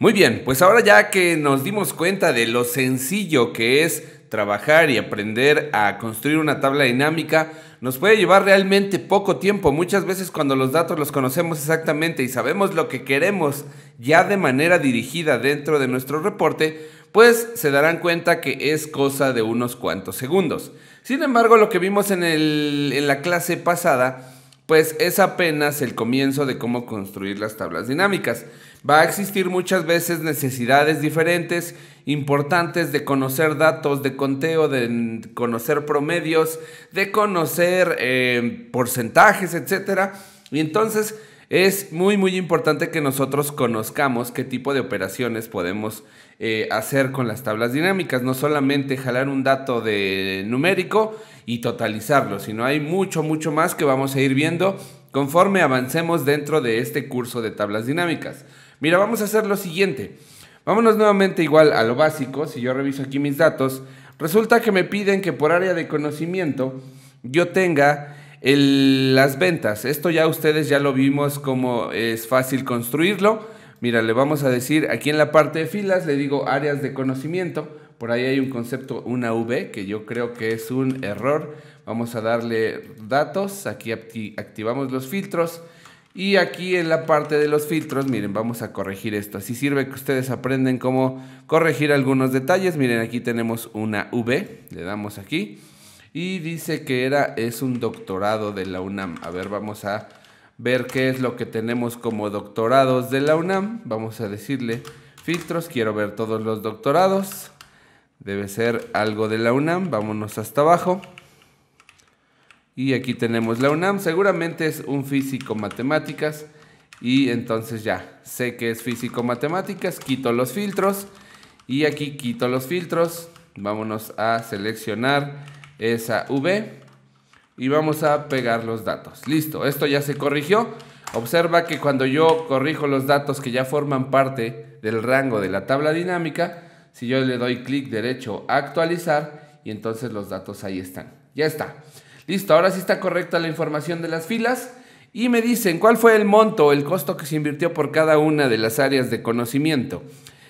Muy bien, pues ahora ya que nos dimos cuenta de lo sencillo que es trabajar y aprender a construir una tabla dinámica, nos puede llevar realmente poco tiempo. Muchas veces cuando los datos los conocemos exactamente y sabemos lo que queremos ya de manera dirigida dentro de nuestro reporte, pues se darán cuenta que es cosa de unos cuantos segundos. Sin embargo, lo que vimos en, la clase pasada, pues es apenas el comienzo de cómo construir las tablas dinámicas. Va a existir muchas veces necesidades diferentes, importantes de conocer datos de conteo, de conocer promedios, de conocer eh, porcentajes, etc. Y entonces es muy, muy importante que nosotros conozcamos qué tipo de operaciones podemos eh, hacer con las tablas dinámicas. No solamente jalar un dato de numérico y totalizarlo, sino hay mucho, mucho más que vamos a ir viendo conforme avancemos dentro de este curso de tablas dinámicas. Mira, vamos a hacer lo siguiente. Vámonos nuevamente igual a lo básico. Si yo reviso aquí mis datos, resulta que me piden que por área de conocimiento yo tenga las ventas. Esto ya ustedes ya lo vimos como es fácil construirlo. Mira, le vamos a decir aquí en la parte de filas, le digo áreas de conocimiento. Por ahí hay un concepto, una V, que yo creo que es un error. Vamos a darle datos. Aquí activamos los filtros. Y aquí en la parte de los filtros, miren, vamos a corregir esto. Así sirve que ustedes aprenden cómo corregir algunos detalles. Miren, aquí tenemos una V, le damos aquí. Y dice que era, es un doctorado de la UNAM. A ver, vamos a ver qué es lo que tenemos como doctorados de la UNAM. Vamos a decirle filtros, quiero ver todos los doctorados. Debe ser algo de la UNAM, vámonos hasta abajo. Y aquí tenemos la UNAM, seguramente es un físico matemáticas. Y entonces ya, sé que es físico matemáticas, quito los filtros. Y aquí quito los filtros. Vámonos a seleccionar esa V. Y vamos a pegar los datos. Listo, esto ya se corrigió. Observa que cuando yo corrijo los datos que ya forman parte del rango de la tabla dinámica, si yo le doy clic derecho a actualizar, y entonces los datos ahí están. Ya está. Listo, ahora sí está correcta la información de las filas. Y me dicen cuál fue el monto el costo que se invirtió por cada una de las áreas de conocimiento.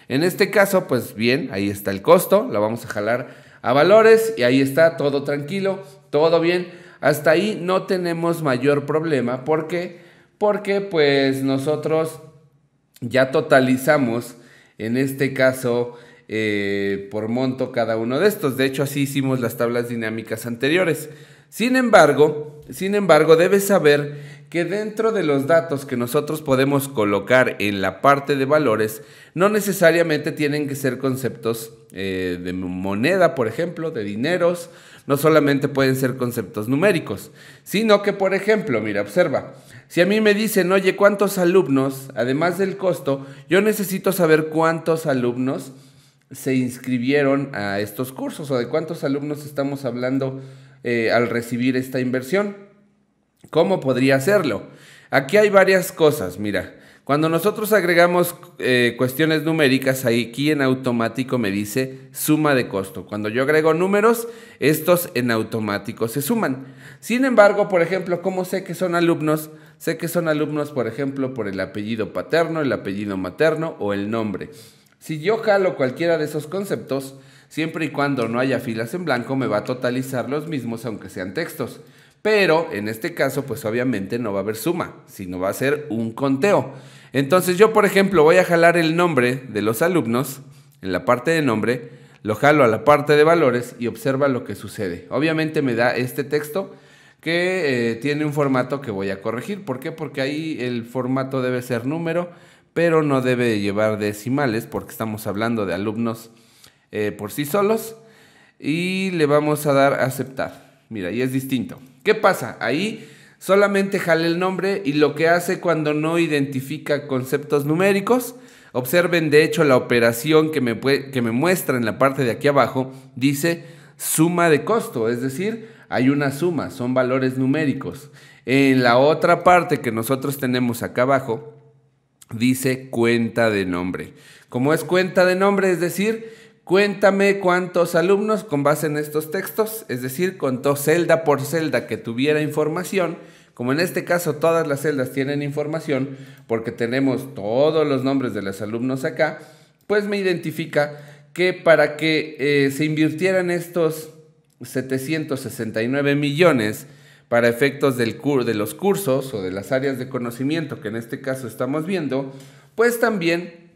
En este caso, pues bien, ahí está el costo, la vamos a jalar a valores y ahí está todo tranquilo, todo bien. Hasta ahí no tenemos mayor problema. ¿Por qué? Porque pues nosotros ya totalizamos, en este caso, eh, por monto cada uno de estos. De hecho, así hicimos las tablas dinámicas anteriores. Sin embargo, sin embargo, debes saber que dentro de los datos que nosotros podemos colocar en la parte de valores, no necesariamente tienen que ser conceptos eh, de moneda, por ejemplo, de dineros, no solamente pueden ser conceptos numéricos, sino que, por ejemplo, mira, observa, si a mí me dicen, oye, ¿cuántos alumnos, además del costo, yo necesito saber cuántos alumnos se inscribieron a estos cursos o de cuántos alumnos estamos hablando eh, al recibir esta inversión. ¿Cómo podría hacerlo? Aquí hay varias cosas, mira. Cuando nosotros agregamos eh, cuestiones numéricas, aquí en automático me dice suma de costo. Cuando yo agrego números, estos en automático se suman. Sin embargo, por ejemplo, ¿cómo sé que son alumnos? Sé que son alumnos, por ejemplo, por el apellido paterno, el apellido materno o el nombre. Si yo jalo cualquiera de esos conceptos, Siempre y cuando no haya filas en blanco me va a totalizar los mismos aunque sean textos. Pero en este caso pues obviamente no va a haber suma, sino va a ser un conteo. Entonces yo por ejemplo voy a jalar el nombre de los alumnos en la parte de nombre, lo jalo a la parte de valores y observa lo que sucede. Obviamente me da este texto que eh, tiene un formato que voy a corregir. ¿Por qué? Porque ahí el formato debe ser número, pero no debe llevar decimales porque estamos hablando de alumnos eh, por sí solos. Y le vamos a dar a aceptar. Mira, y es distinto. ¿Qué pasa? Ahí solamente jale el nombre y lo que hace cuando no identifica conceptos numéricos. Observen de hecho la operación que me, que me muestra en la parte de aquí abajo. Dice suma de costo, es decir, hay una suma, son valores numéricos. En la otra parte que nosotros tenemos acá abajo, dice cuenta de nombre. Como es cuenta de nombre, es decir, Cuéntame cuántos alumnos con base en estos textos, es decir, contó celda por celda que tuviera información, como en este caso todas las celdas tienen información, porque tenemos todos los nombres de los alumnos acá, pues me identifica que para que eh, se invirtieran estos 769 millones para efectos del de los cursos o de las áreas de conocimiento que en este caso estamos viendo, pues también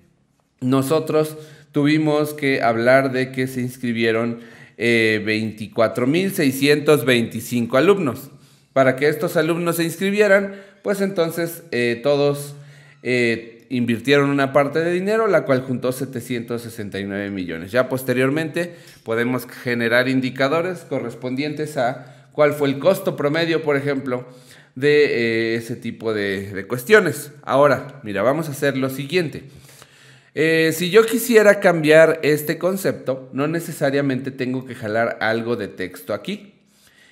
nosotros tuvimos que hablar de que se inscribieron 24.625 eh, alumnos. Para que estos alumnos se inscribieran, pues entonces eh, todos eh, invirtieron una parte de dinero, la cual juntó 769 millones. Ya posteriormente podemos generar indicadores correspondientes a cuál fue el costo promedio, por ejemplo, de ese tipo de cuestiones. Ahora, mira, vamos a hacer lo siguiente. Eh, si yo quisiera cambiar este concepto, no necesariamente tengo que jalar algo de texto aquí.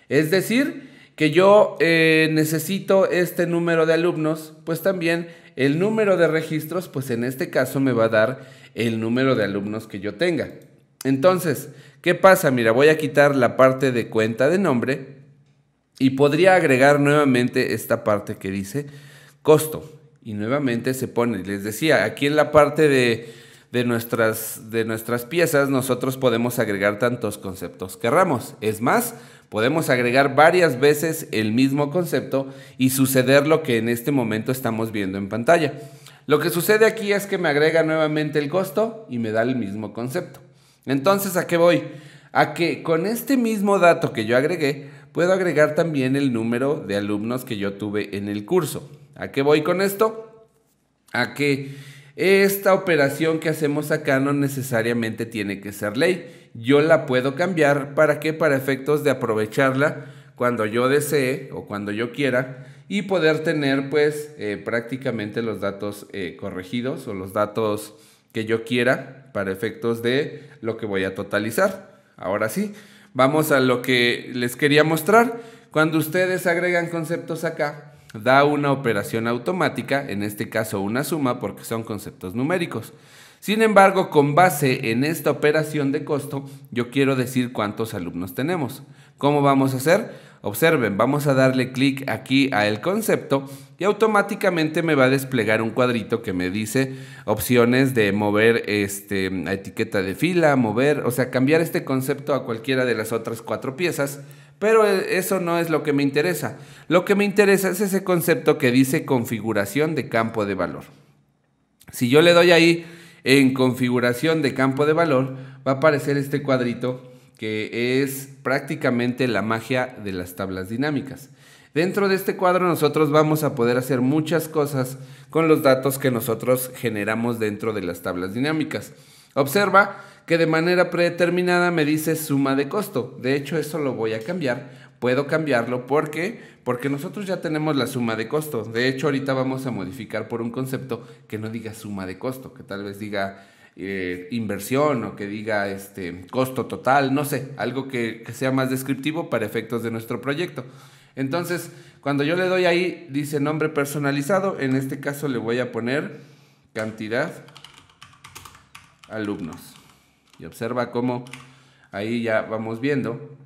Es decir, que yo eh, necesito este número de alumnos, pues también el número de registros, pues en este caso me va a dar el número de alumnos que yo tenga. Entonces, ¿qué pasa? Mira, voy a quitar la parte de cuenta de nombre y podría agregar nuevamente esta parte que dice costo. Y nuevamente se pone, les decía, aquí en la parte de, de, nuestras, de nuestras piezas nosotros podemos agregar tantos conceptos querramos. Es más, podemos agregar varias veces el mismo concepto y suceder lo que en este momento estamos viendo en pantalla. Lo que sucede aquí es que me agrega nuevamente el costo y me da el mismo concepto. Entonces, ¿a qué voy? A que con este mismo dato que yo agregué, puedo agregar también el número de alumnos que yo tuve en el curso. ¿A qué voy con esto? A que esta operación que hacemos acá no necesariamente tiene que ser ley. Yo la puedo cambiar para que para efectos de aprovecharla cuando yo desee o cuando yo quiera y poder tener pues eh, prácticamente los datos eh, corregidos o los datos que yo quiera para efectos de lo que voy a totalizar. Ahora sí, vamos a lo que les quería mostrar. Cuando ustedes agregan conceptos acá, da una operación automática, en este caso una suma porque son conceptos numéricos. Sin embargo, con base en esta operación de costo, yo quiero decir cuántos alumnos tenemos. ¿Cómo vamos a hacer? Observen, vamos a darle clic aquí a el concepto y automáticamente me va a desplegar un cuadrito que me dice opciones de mover este, la etiqueta de fila, mover, o sea, cambiar este concepto a cualquiera de las otras cuatro piezas pero e, eso no es lo que me interesa. Lo que me interesa es ese concepto que dice configuración de campo de valor. Si yo le doy ahí en configuración de campo de valor, va a aparecer este cuadrito que es prácticamente la magia de las tablas dinámicas. Dentro de este cuadro nosotros vamos a poder hacer muchas cosas con los datos que nosotros generamos dentro de las tablas dinámicas. Observa que de manera predeterminada me dice suma de costo. De hecho, eso lo voy a cambiar. Puedo cambiarlo porque porque nosotros ya tenemos la suma de costo. De hecho, ahorita vamos a modificar por un concepto que no diga suma de costo, que tal vez diga eh, inversión o que diga este costo total, no sé, algo que sea más descriptivo para efectos de nuestro proyecto. Entonces, cuando yo le doy ahí, dice nombre personalizado. En este caso le voy a poner cantidad alumnos. Y observa cómo ahí ya vamos viendo.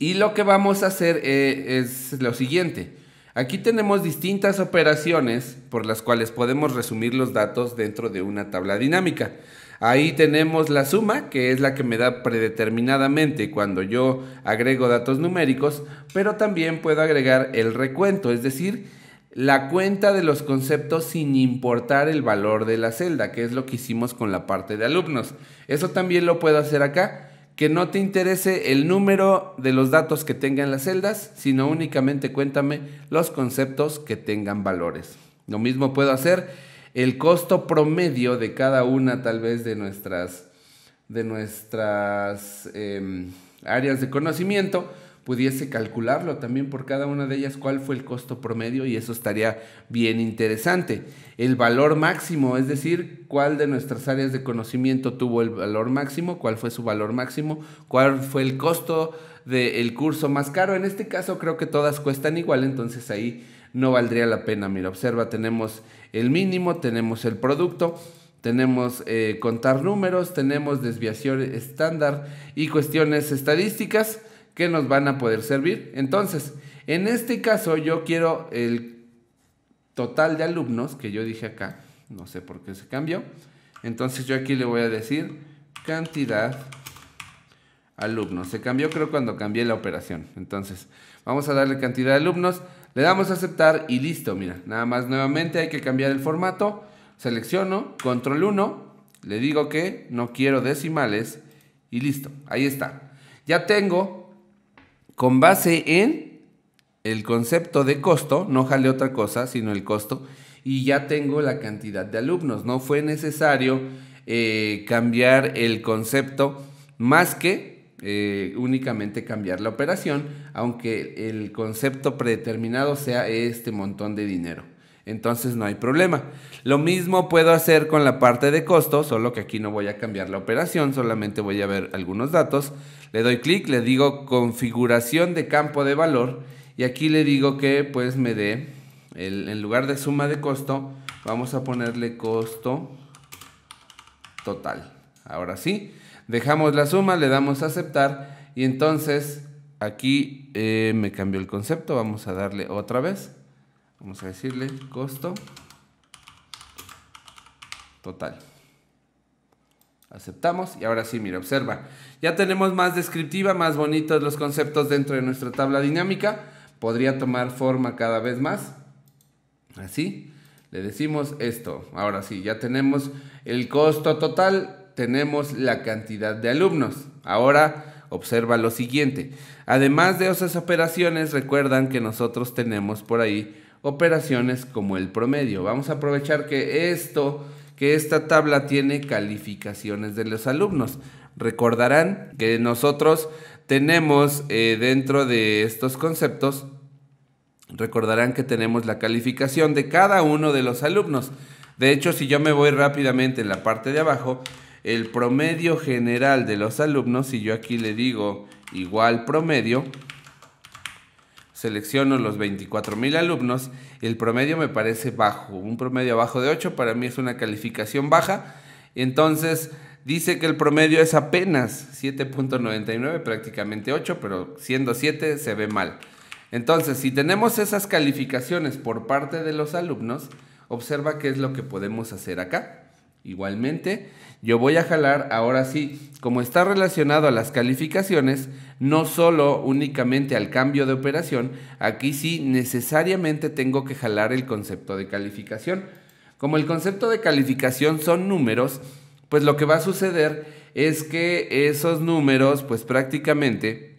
Y lo que vamos a hacer eh, es lo siguiente. Aquí tenemos distintas operaciones por las cuales podemos resumir los datos dentro de una tabla dinámica. Ahí tenemos la suma, que es la que me da predeterminadamente cuando yo agrego datos numéricos, pero también puedo agregar el recuento, es decir, la cuenta de los conceptos sin importar el valor de la celda, que es lo que hicimos con la parte de alumnos. Eso también lo puedo hacer acá, que no te interese el número de los datos que tengan las celdas, sino únicamente cuéntame los conceptos que tengan valores. Lo mismo puedo hacer el costo promedio de cada una tal vez de nuestras, de nuestras em, áreas de conocimiento pudiese calcularlo también por cada una de ellas cuál fue el costo promedio y eso estaría bien interesante. El valor máximo, es decir, cuál de nuestras áreas de conocimiento tuvo el valor máximo, cuál fue su valor máximo, cuál fue el costo del curso más caro. En este caso creo que todas cuestan igual, entonces ahí no valdría la pena. Mira, observa, tenemos el mínimo, tenemos el producto tenemos eh, contar números, tenemos desviación estándar y cuestiones estadísticas que nos van a poder servir. Entonces, en este caso yo quiero el total de alumnos que yo dije acá, no sé por qué se cambió. Entonces yo aquí le voy a decir cantidad alumnos. Se cambió creo cuando cambié la operación. Entonces, vamos a darle cantidad de alumnos, le damos a aceptar y listo, mira. Nada más nuevamente hay que cambiar el formato. Selecciono, control 1, le digo que no quiero decimales y listo. Ahí está. Ya tengo con base en el concepto de costo, no jale otra cosa, sino el costo, y ya tengo la cantidad de alumnos. No fue necesario eh, cambiar el concepto más que eh, únicamente cambiar la operación, aunque el concepto predeterminado sea este montón de dinero. Entonces no hay problema. Lo mismo puedo hacer con la parte de costo, solo que aquí no voy a cambiar la operación, solamente voy a ver algunos datos. Le doy clic, le digo configuración de campo de valor y aquí le digo que pues me dé, en lugar de suma de costo, vamos a ponerle costo total. Ahora sí, dejamos la suma, le damos a aceptar y entonces aquí eh, me cambió el concepto, vamos a darle otra vez. Vamos a decirle costo total. Aceptamos y ahora sí, mira, observa. Ya tenemos más descriptiva, más bonitos los conceptos dentro de nuestra tabla dinámica. Podría tomar forma cada vez más. Así, le decimos esto. Ahora sí, ya tenemos el costo total, tenemos la cantidad de alumnos. Ahora observa lo siguiente. Además de esas operaciones, recuerdan que nosotros tenemos por ahí operaciones como el promedio. Vamos a aprovechar que esto, que esta tabla tiene calificaciones de los alumnos. Recordarán que nosotros tenemos eh, dentro de estos conceptos, recordarán que tenemos la calificación de cada uno de los alumnos. De hecho, si yo me voy rápidamente en la parte de abajo, el promedio general de los alumnos, si yo aquí le digo igual promedio, selecciono los 24.000 alumnos, el promedio me parece bajo, un promedio abajo de 8 para mí es una calificación baja, entonces dice que el promedio es apenas 7.99, prácticamente 8, pero siendo 7 se ve mal. Entonces, si tenemos esas calificaciones por parte de los alumnos, observa qué es lo que podemos hacer acá. Igualmente, yo voy a jalar ahora sí, como está relacionado a las calificaciones, no solo únicamente al cambio de operación, aquí sí necesariamente tengo que jalar el concepto de calificación. Como el concepto de calificación son números, pues lo que va a suceder es que esos números, pues prácticamente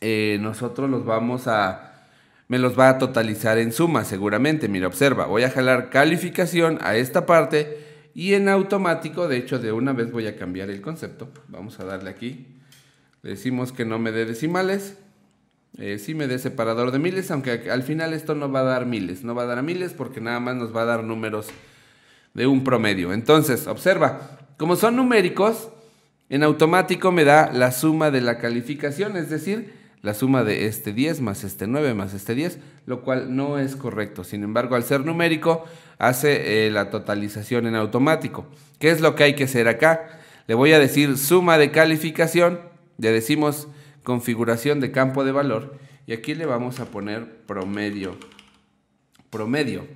eh, nosotros los vamos a, me los va a totalizar en suma seguramente. Mira, observa, voy a jalar calificación a esta parte y en automático, de hecho de una vez voy a cambiar el concepto. Vamos a darle aquí decimos que no me dé decimales. Eh, sí me dé separador de miles, aunque al final esto no va a dar miles, no va a dar a miles porque nada más nos va a dar números de un promedio. Entonces, observa, como son numéricos, en automático me da la suma de la calificación, es decir, la suma de este 10 más este 9 más este 10, lo cual no es correcto. Sin embargo, al ser numérico, hace eh, la totalización en automático. ¿Qué es lo que hay que hacer acá? Le voy a decir suma de calificación le decimos configuración de campo de valor y aquí le vamos a poner promedio. Promedio.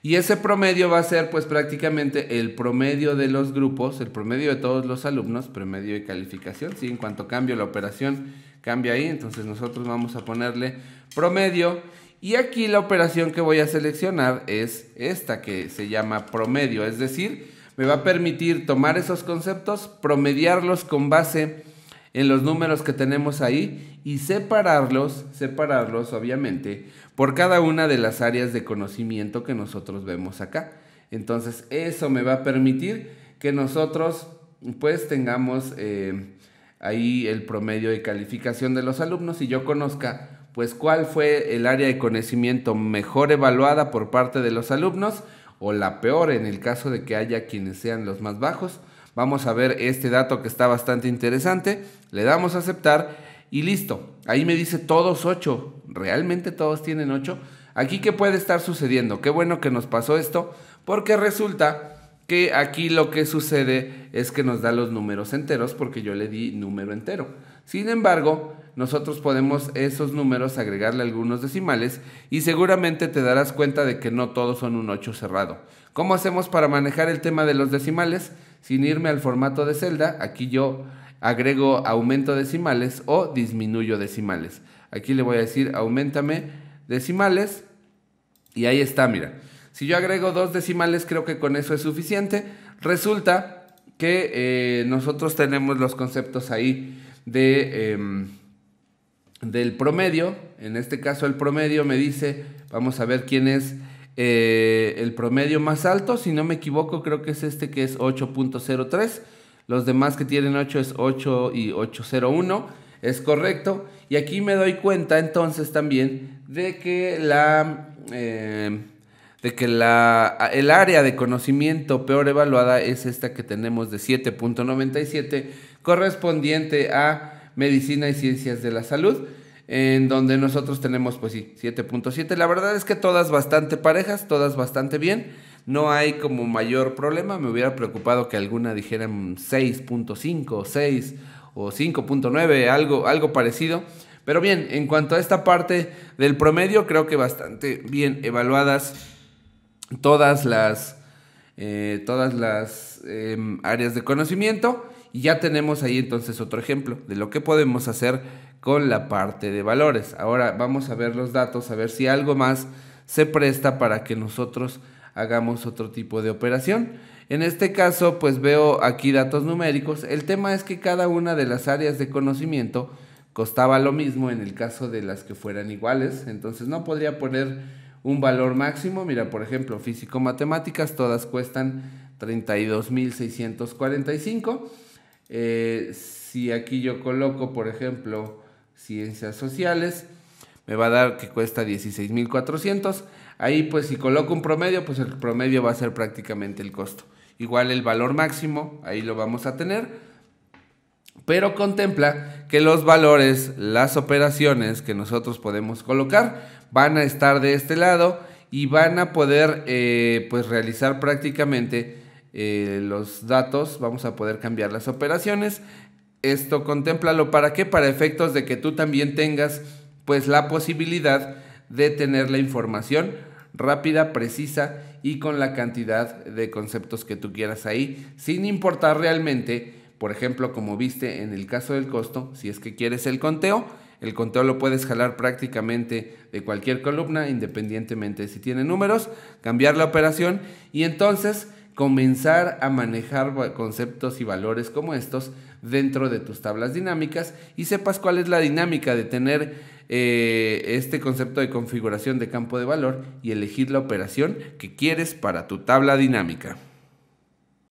Y ese promedio va a ser pues prácticamente el promedio de los grupos, el promedio de todos los alumnos, promedio y calificación, si En cuanto cambio la operación, cambia ahí, entonces nosotros vamos a ponerle promedio y aquí la operación que voy a seleccionar es esta que se llama promedio, es decir, me va a permitir tomar esos conceptos, promediarlos con base en los números que tenemos ahí y separarlos, separarlos obviamente, por cada una de las áreas de conocimiento que nosotros vemos acá. Entonces eso me va a permitir que nosotros pues tengamos eh, ahí el promedio de calificación de los alumnos y yo conozca pues cuál fue el área de conocimiento mejor evaluada por parte de los alumnos o la peor en el caso de que haya quienes sean los más bajos Vamos a ver este dato que está bastante interesante. Le damos a aceptar y listo. Ahí me dice todos 8. ¿Realmente todos tienen 8? Aquí qué puede estar sucediendo. Qué bueno que nos pasó esto porque resulta que aquí lo que sucede es que nos da los números enteros porque yo le di número entero. Sin embargo, nosotros podemos esos números agregarle algunos decimales y seguramente te darás cuenta de que no todos son un 8 cerrado. ¿Cómo hacemos para manejar el tema de los decimales? Sin irme al formato de celda, aquí yo agrego aumento decimales o disminuyo decimales. Aquí le voy a decir aumentame decimales y ahí está, mira. Si yo agrego dos decimales creo que con eso es suficiente. Resulta que eh, nosotros tenemos los conceptos ahí de, em, del promedio. En este caso el promedio me dice, vamos a ver quién es eh, el promedio más alto, si no me equivoco, creo que es este que es 8.03. Los demás que tienen 8 es 8 y 801. Es correcto. Y aquí me doy cuenta entonces también de que la... Eh, de que la, el área de conocimiento peor evaluada es esta que tenemos de 7.97 correspondiente a medicina y ciencias de la salud en donde nosotros tenemos, pues sí, 7.7. La verdad es que todas bastante parejas, todas bastante bien. No hay como mayor problema. Me hubiera preocupado que alguna dijera 6.5, 6 o 5.9, algo, algo parecido. Pero bien, en cuanto a esta parte del promedio, creo que bastante bien evaluadas todas las, eh, todas las em, áreas de conocimiento. Y ya tenemos ahí entonces otro ejemplo de lo que podemos hacer con la parte de valores. Ahora vamos a ver los datos, a ver si algo más se presta para que nosotros hagamos otro tipo de operación. En este caso, pues veo aquí datos numéricos. El tema es que cada una de las áreas de conocimiento costaba lo mismo en el caso de las que fueran iguales. Entonces no podría poner un valor máximo. Mira, por ejemplo, físico-matemáticas, todas cuestan 32.645. Eh, si aquí yo coloco, por ejemplo, ciencias sociales, me va a dar que cuesta 16.400. Ahí pues si coloco un promedio, pues el promedio va a ser prácticamente el costo. Igual el valor máximo, ahí lo vamos a tener. Pero contempla que los valores, las operaciones que nosotros podemos colocar van a estar de este lado y van a poder eh, pues realizar prácticamente eh, los datos, vamos a poder cambiar las operaciones. Esto contémplalo para qué? Para efectos de que tú también tengas pues la posibilidad de tener la información rápida, precisa y con la cantidad de conceptos que tú quieras ahí, sin importar realmente, por ejemplo, como viste en el caso del costo, si es que quieres el conteo, el conteo lo puedes jalar prácticamente de cualquier columna, independientemente de si tiene números, cambiar la operación y entonces comenzar a manejar conceptos y valores como estos dentro de tus tablas dinámicas y sepas cuál es la dinámica de tener eh, este concepto de configuración de campo de valor y elegir la operación que quieres para tu tabla dinámica.